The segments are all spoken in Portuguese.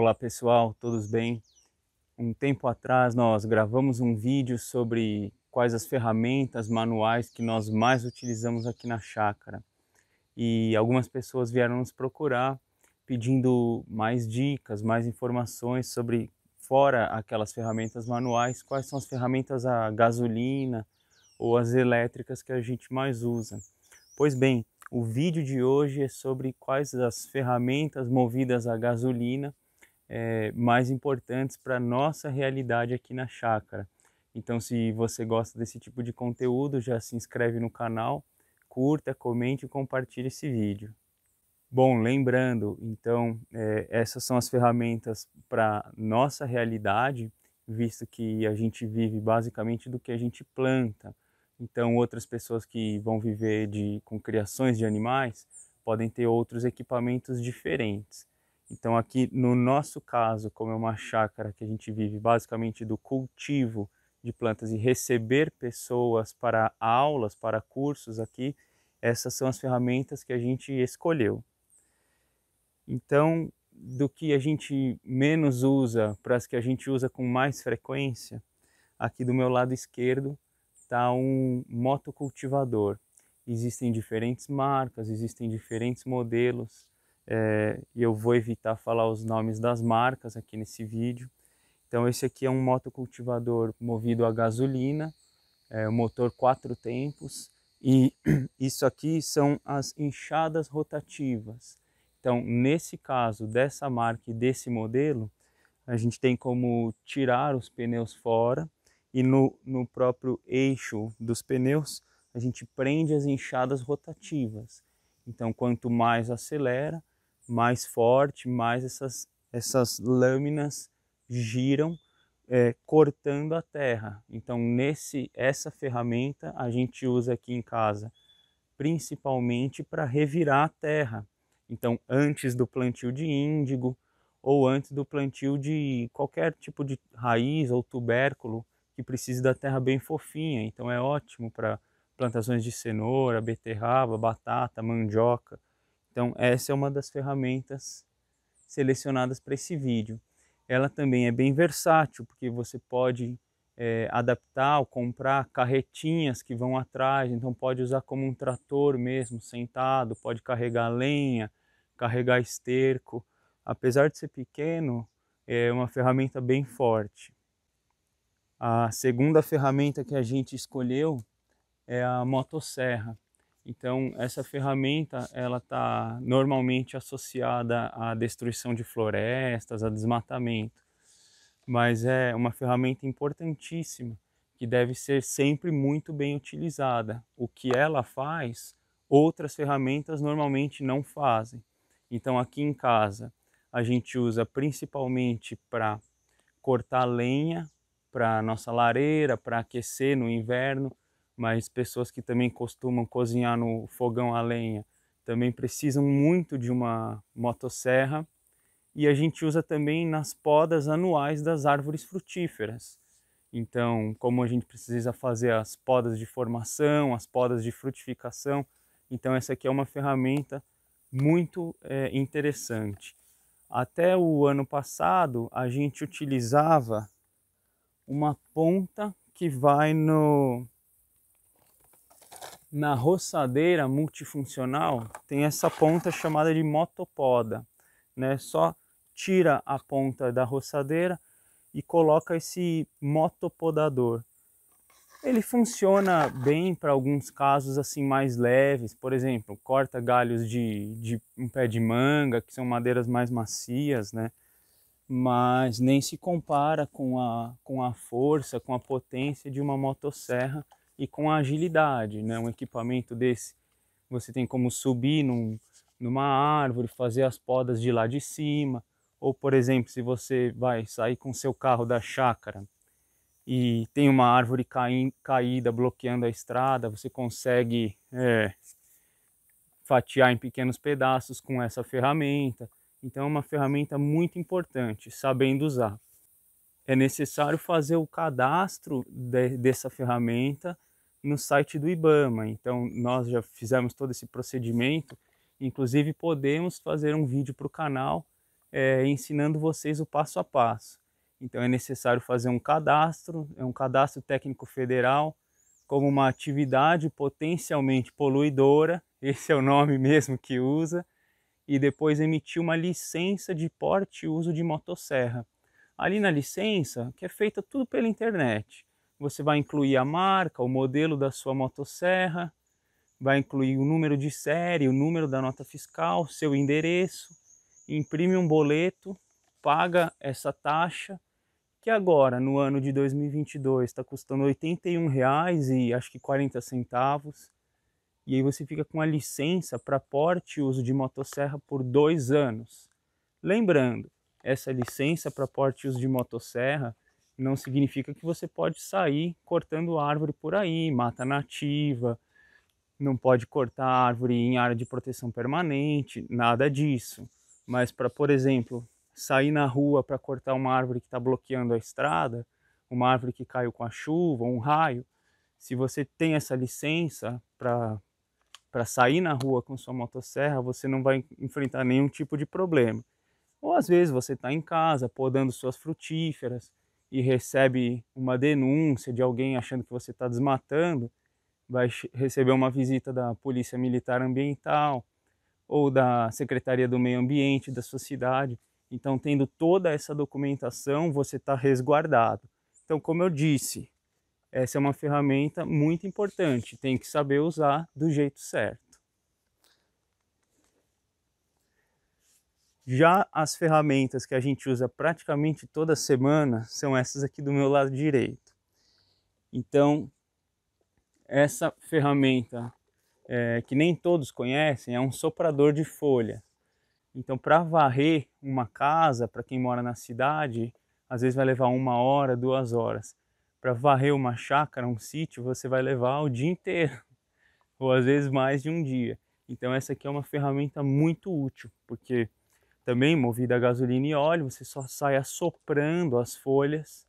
Olá pessoal, todos bem? Um tempo atrás nós gravamos um vídeo sobre quais as ferramentas manuais que nós mais utilizamos aqui na chácara. E algumas pessoas vieram nos procurar pedindo mais dicas, mais informações sobre fora aquelas ferramentas manuais, quais são as ferramentas a gasolina ou as elétricas que a gente mais usa. Pois bem, o vídeo de hoje é sobre quais as ferramentas movidas a gasolina é, mais importantes para a nossa realidade aqui na chácara. Então, se você gosta desse tipo de conteúdo, já se inscreve no canal, curta, comente e compartilhe esse vídeo. Bom, lembrando, então, é, essas são as ferramentas para nossa realidade, visto que a gente vive basicamente do que a gente planta. Então, outras pessoas que vão viver de, com criações de animais podem ter outros equipamentos diferentes. Então, aqui no nosso caso, como é uma chácara que a gente vive basicamente do cultivo de plantas e receber pessoas para aulas, para cursos aqui, essas são as ferramentas que a gente escolheu. Então, do que a gente menos usa para as que a gente usa com mais frequência, aqui do meu lado esquerdo está um motocultivador. Existem diferentes marcas, existem diferentes modelos é, eu vou evitar falar os nomes das marcas aqui nesse vídeo. Então esse aqui é um motocultivador movido a gasolina, é, motor quatro tempos, e isso aqui são as enxadas rotativas. Então, nesse caso dessa marca e desse modelo, a gente tem como tirar os pneus fora e no, no próprio eixo dos pneus a gente prende as enxadas rotativas. Então, quanto mais acelera, mais forte, mais essas, essas lâminas giram é, cortando a terra. Então nesse essa ferramenta a gente usa aqui em casa principalmente para revirar a terra. Então antes do plantio de índigo ou antes do plantio de qualquer tipo de raiz ou tubérculo que precise da terra bem fofinha. Então é ótimo para plantações de cenoura, beterraba, batata, mandioca. Então, essa é uma das ferramentas selecionadas para esse vídeo. Ela também é bem versátil, porque você pode é, adaptar ou comprar carretinhas que vão atrás, então pode usar como um trator mesmo, sentado, pode carregar lenha, carregar esterco. Apesar de ser pequeno, é uma ferramenta bem forte. A segunda ferramenta que a gente escolheu é a motosserra. Então, essa ferramenta ela está normalmente associada à destruição de florestas, a desmatamento, mas é uma ferramenta importantíssima que deve ser sempre muito bem utilizada. O que ela faz, outras ferramentas normalmente não fazem. Então, aqui em casa, a gente usa principalmente para cortar lenha para nossa lareira, para aquecer no inverno mas pessoas que também costumam cozinhar no fogão a lenha também precisam muito de uma motosserra. E a gente usa também nas podas anuais das árvores frutíferas. Então, como a gente precisa fazer as podas de formação, as podas de frutificação, então essa aqui é uma ferramenta muito é, interessante. Até o ano passado, a gente utilizava uma ponta que vai no, na roçadeira multifuncional tem essa ponta chamada de motopoda, né? Só tira a ponta da roçadeira e coloca esse motopodador. Ele funciona bem para alguns casos assim mais leves, por exemplo, corta galhos de, de um pé de manga, que são madeiras mais macias, né? Mas nem se compara com a, com a força, com a potência de uma motosserra e com agilidade. Né? Um equipamento desse você tem como subir num, numa árvore, fazer as podas de lá de cima, ou por exemplo, se você vai sair com seu carro da chácara e tem uma árvore caída bloqueando a estrada, você consegue é, fatiar em pequenos pedaços com essa ferramenta. Então é uma ferramenta muito importante, sabendo usar. É necessário fazer o cadastro de, dessa ferramenta no site do IBAMA. Então, nós já fizemos todo esse procedimento. Inclusive, podemos fazer um vídeo para o canal é, ensinando vocês o passo a passo. Então, é necessário fazer um cadastro, é um cadastro técnico federal, como uma atividade potencialmente poluidora, esse é o nome mesmo que usa, e depois emitir uma licença de porte e uso de motosserra. Ali na licença, que é feita tudo pela internet, você vai incluir a marca, o modelo da sua motosserra, vai incluir o número de série, o número da nota fiscal, seu endereço, imprime um boleto, paga essa taxa, que agora, no ano de 2022, está custando R$ 81,00 e acho que 40 centavos. E aí você fica com a licença para porte e uso de motosserra por dois anos. Lembrando, essa licença para porte e uso de motosserra não significa que você pode sair cortando árvore por aí, mata nativa, não pode cortar árvore em área de proteção permanente, nada disso. Mas para, por exemplo, sair na rua para cortar uma árvore que está bloqueando a estrada, uma árvore que caiu com a chuva, um raio, se você tem essa licença para para sair na rua com sua motosserra, você não vai enfrentar nenhum tipo de problema. Ou às vezes você está em casa podando suas frutíferas, e recebe uma denúncia de alguém achando que você está desmatando, vai receber uma visita da Polícia Militar Ambiental ou da Secretaria do Meio Ambiente da sua cidade. Então, tendo toda essa documentação, você está resguardado. Então, como eu disse, essa é uma ferramenta muito importante, tem que saber usar do jeito certo. Já as ferramentas que a gente usa praticamente toda semana são essas aqui do meu lado direito. Então, essa ferramenta é, que nem todos conhecem é um soprador de folha. Então, para varrer uma casa, para quem mora na cidade, às vezes vai levar uma hora, duas horas. Para varrer uma chácara, um sítio, você vai levar o dia inteiro, ou às vezes mais de um dia. Então, essa aqui é uma ferramenta muito útil, porque também movida a gasolina e óleo, você só sai assoprando as folhas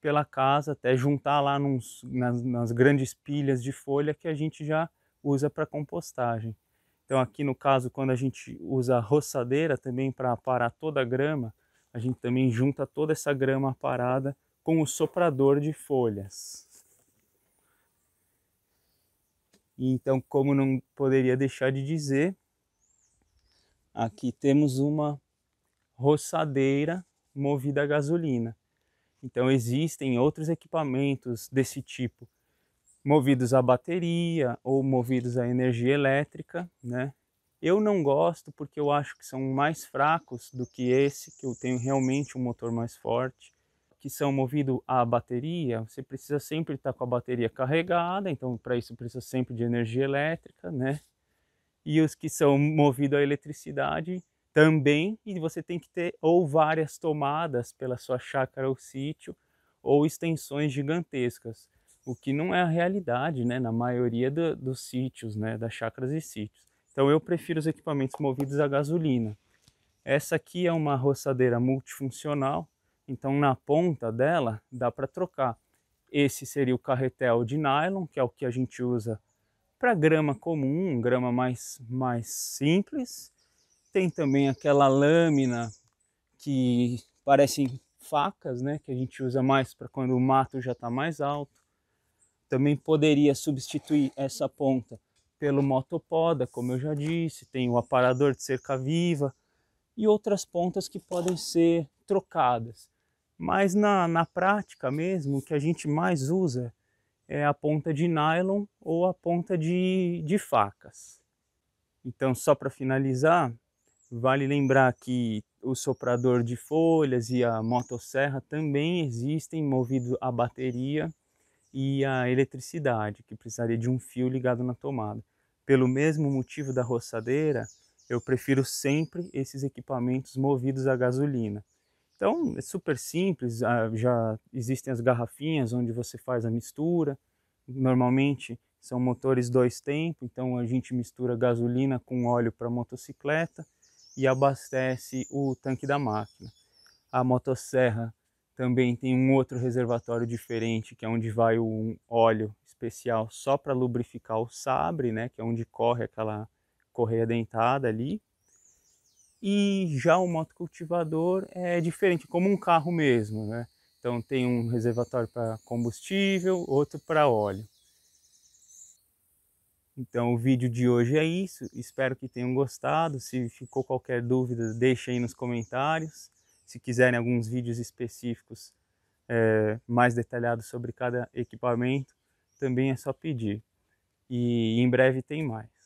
pela casa até juntar lá nos, nas, nas grandes pilhas de folha que a gente já usa para compostagem. Então aqui no caso quando a gente usa a roçadeira também para aparar toda a grama, a gente também junta toda essa grama parada com o soprador de folhas. então como não poderia deixar de dizer, Aqui temos uma roçadeira movida a gasolina. Então existem outros equipamentos desse tipo, movidos a bateria ou movidos a energia elétrica, né? Eu não gosto porque eu acho que são mais fracos do que esse, que eu tenho realmente um motor mais forte, que são movidos a bateria. Você precisa sempre estar com a bateria carregada, então para isso precisa sempre de energia elétrica, né? e os que são movidos a eletricidade também, e você tem que ter ou várias tomadas pela sua chácara ou sítio, ou extensões gigantescas, o que não é a realidade, né, na maioria do, dos sítios, né, das chácaras e sítios. Então eu prefiro os equipamentos movidos a gasolina. Essa aqui é uma roçadeira multifuncional, então na ponta dela dá para trocar. Esse seria o carretel de nylon, que é o que a gente usa para grama comum, grama mais, mais simples, tem também aquela lâmina que parecem facas, né, que a gente usa mais para quando o mato já está mais alto. Também poderia substituir essa ponta pelo motopoda, como eu já disse, tem o aparador de cerca viva e outras pontas que podem ser trocadas. Mas na, na prática mesmo, o que a gente mais usa é a ponta de nylon ou a ponta de, de facas. Então, só para finalizar, vale lembrar que o soprador de folhas e a motosserra também existem movido a bateria e a eletricidade, que precisaria de um fio ligado na tomada. Pelo mesmo motivo da roçadeira, eu prefiro sempre esses equipamentos movidos a gasolina. Então é super simples, ah, já existem as garrafinhas onde você faz a mistura. Normalmente são motores dois tempos, então a gente mistura gasolina com óleo para motocicleta e abastece o tanque da máquina. A motosserra também tem um outro reservatório diferente, que é onde vai um óleo especial só para lubrificar o sabre, né, que é onde corre aquela correia dentada ali. E já o motocultivador é diferente, como um carro mesmo, né? Então tem um reservatório para combustível, outro para óleo. Então o vídeo de hoje é isso, espero que tenham gostado. Se ficou qualquer dúvida, deixe aí nos comentários. Se quiserem alguns vídeos específicos é, mais detalhados sobre cada equipamento, também é só pedir. E em breve tem mais.